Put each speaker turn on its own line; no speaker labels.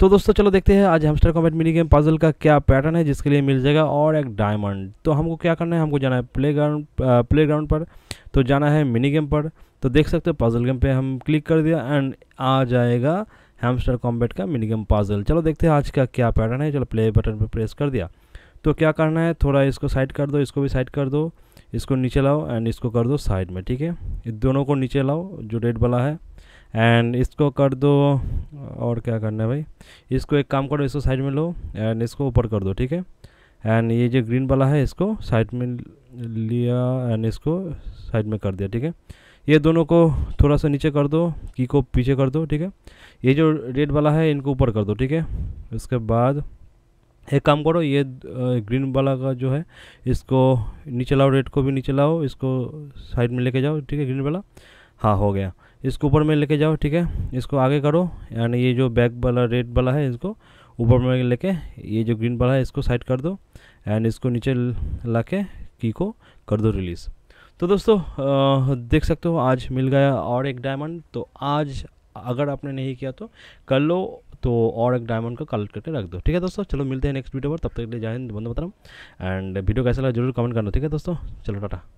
तो दोस्तों चलो देखते हैं आज Hamster Kombat mini game puzzle का क्या पैटर्न है जिसके लिए मिल जाएगा और एक डायमंड तो हमको क्या करना है हमको जाना है प्ले ग्राउंड प्ले ग्राउंड पर तो जाना है मिनी गेम पर तो देख सकते हो पाजल गेम पे हम क्लिक कर दिया एंड आ जाएगा हेमस्टर कॉम्बैट का मिनी गेम पाजल चलो देखते हैं आज का क्या पैटर्न है चलो प्ले बटन पर प्रेस कर दिया तो क्या करना है थोड़ा इसको साइड कर दो इसको भी साइड कर दो इसको नीचे लाओ एंड इसको कर दो साइड में ठीक है दोनों को नीचे लाओ जो रेड वाला है एंड इसको कर दो और क्या करना है भाई इसको एक काम करो इसको साइड में लो एंड इसको ऊपर कर दो ठीक है एंड ये जो ग्रीन वाला है इसको साइड में लिया एंड इसको साइड में कर दिया ठीक है ये दोनों को थोड़ा सा नीचे कर दो की को पीछे कर दो ठीक है ये जो रेड वाला है इनको ऊपर कर दो ठीक है उसके बाद एक काम करो ये ग्रीन वाला का जो है इसको नीचे लाओ रेड को भी नीचे लाओ इसको साइड में लेके जाओ ठीक है ग्रीन वाला हाँ हो गया इसको ऊपर में लेके जाओ ठीक है इसको आगे करो यानी ये जो बैक वाला रेड वाला है इसको ऊपर में लेके ये जो ग्रीन वाला है इसको साइड कर दो एंड इसको नीचे ला के की को कर दो रिलीज़ तो दोस्तों देख सकते हो आज मिल गया और एक डायमंड तो आज अगर आपने नहीं किया तो कर लो तो और एक डायमंड को कलेक्ट करके रख दो ठीक है दोस्तों चलो मिलते हैं नेक्स्ट वीडियो पर तब तक के लिए जाए बंद बंदो एंड वीडियो कैसा लगा जरूर कमेंट करना ठीक है दोस्तों चलो टाटा